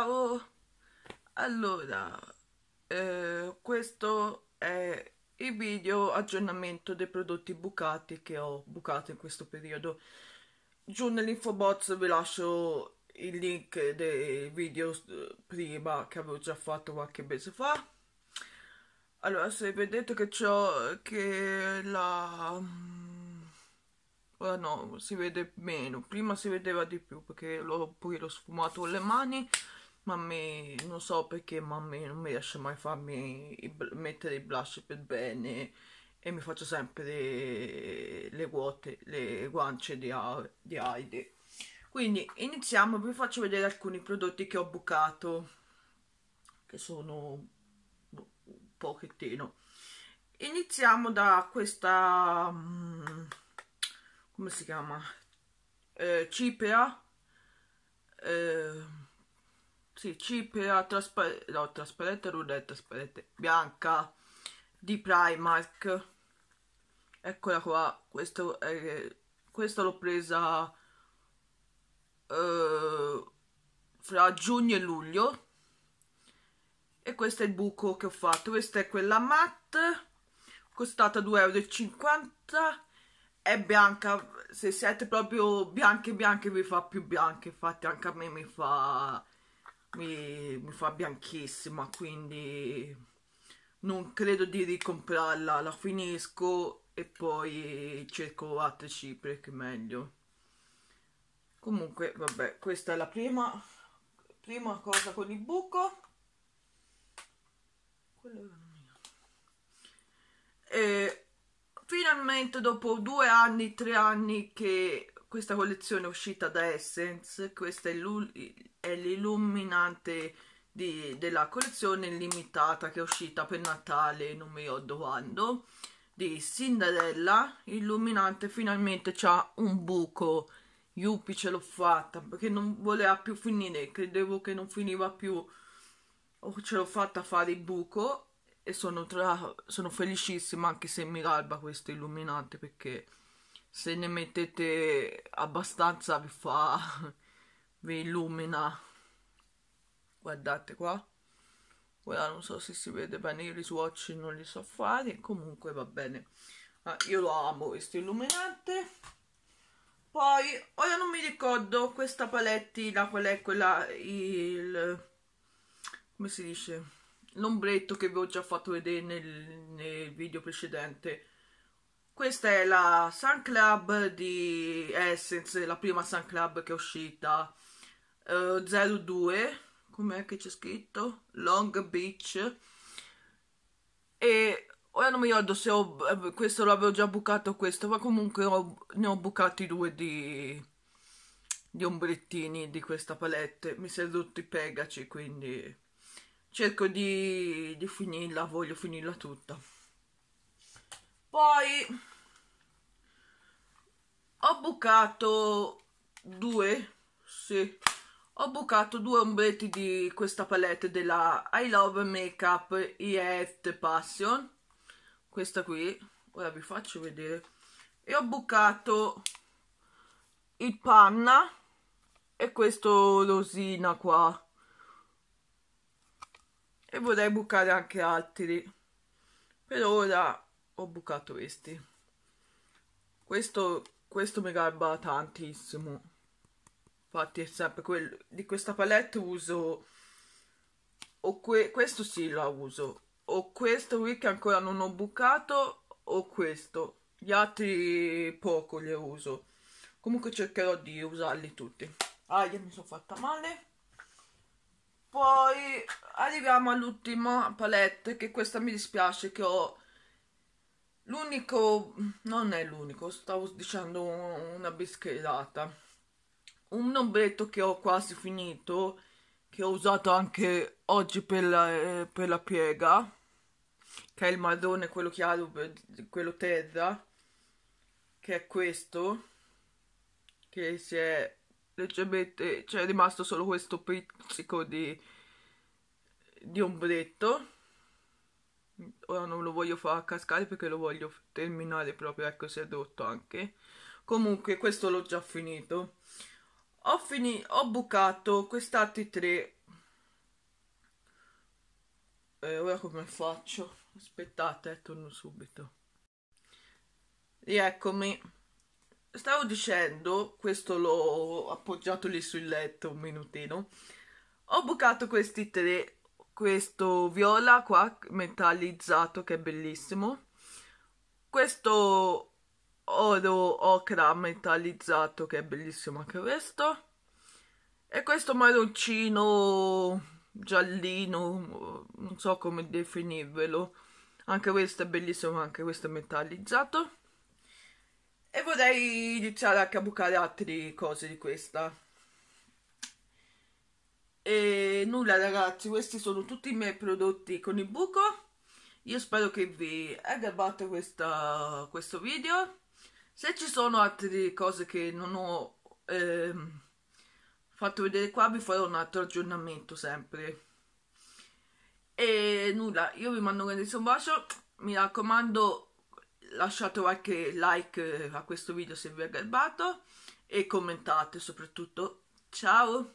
ciao allora eh, questo è il video aggiornamento dei prodotti bucati che ho bucato in questo periodo giù nell'info box vi lascio il link dei video eh, prima che avevo già fatto qualche mese fa allora se vedete che c'ho che la mm, ora no si vede meno prima si vedeva di più perché l'ho poi l'ho sfumato con le mani ma non so perché, ma non mi riesce mai a farmi i, mettere i blush per bene e mi faccio sempre le, le vuote, le guance di, di Aide. Quindi iniziamo, vi faccio vedere alcuni prodotti che ho bucato, che sono un pochettino. Iniziamo da questa, mm, come si chiama, eh, cipria, eh, sì, cipria traspar no, trasparente, non è trasparente, bianca di Primark. Eccola qua, questo è, questa l'ho presa uh, fra giugno e luglio. E questo è il buco che ho fatto, questa è quella matte, costata 2,50 euro è bianca se siete proprio bianche bianche vi fa più bianche infatti anche a me mi fa mi, mi fa bianchissima, quindi non credo di ricomprarla, la finisco e poi cerco altre cipre che meglio. Comunque, vabbè, questa è la prima, prima cosa con il buco. E finalmente dopo due anni, tre anni che questa collezione è uscita da Essence, questa è, l'illuminante della collezione limitata che è uscita per Natale, non mi ricordo quando, di Cinderella, illuminante finalmente c'ha un buco, Yuppi ce l'ho fatta, perché non voleva più finire, credevo che non finiva più, oh, ce l'ho fatta fare il buco e sono, tra, sono felicissima anche se mi garba questo illuminante perché se ne mettete abbastanza vi fa vi illumina guardate qua ora non so se si vede bene i swatch non li so fare comunque va bene ah, io lo amo questo illuminante poi ora non mi ricordo questa palettina qual è quella il come si dice l'ombretto che vi ho già fatto vedere nel, nel video precedente questa è la Sun Club di Essence, la prima Sun Club che è uscita. Uh, eh, 02, com'è che c'è scritto? Long Beach. E ora non mi ricordo se ho, eh, questo l'avevo già bucato questo, ma comunque ho, ne ho bucati due di, di ombrettini di questa palette. Mi sono tutti pegaci, quindi cerco di, di finirla, voglio finirla tutta poi ho bucato due sì ho bucato due ombretti di questa palette della I Love Makeup EF Passion questa qui ora vi faccio vedere e ho bucato il panna e questo rosina qua e vorrei bucare anche altri per ora ho bucato questi questo, questo mi garba tantissimo infatti è sempre quello di questa palette uso o que, questo sì la uso o questo qui che ancora non ho bucato o questo gli altri poco li uso comunque cercherò di usarli tutti ah io mi sono fatta male poi arriviamo all'ultima palette che questa mi dispiace che ho L'unico, non è l'unico, stavo dicendo una bischellata. Un ombretto che ho quasi finito, che ho usato anche oggi per la, eh, per la piega, che è il marrone, quello chiaro, quello terra, che è questo, che si è leggermente, c'è cioè rimasto solo questo pizzico di, di ombretto ora non lo voglio far cascare perché lo voglio terminare proprio ecco è sedotto anche comunque questo l'ho già finito ho, fini- ho bucato quest'altri tre e eh, ora come faccio aspettate eh, torno subito rieccomi stavo dicendo questo l'ho appoggiato lì sul letto un minutino ho bucato questi tre questo viola qua metallizzato che è bellissimo questo oro ocra metallizzato che è bellissimo anche questo e questo marroncino giallino non so come definirvelo anche questo è bellissimo anche questo è metallizzato e vorrei iniziare anche a bucare altre cose di questa nulla ragazzi, questi sono tutti i miei prodotti con il buco. Io spero che vi aggabate questa, questo video. Se ci sono altre cose che non ho eh, fatto vedere qua, vi farò un altro aggiornamento sempre. E nulla, io vi mando un grandissimo bacio. Mi raccomando, lasciate qualche like eh, a questo video se vi è garbato e commentate soprattutto. Ciao!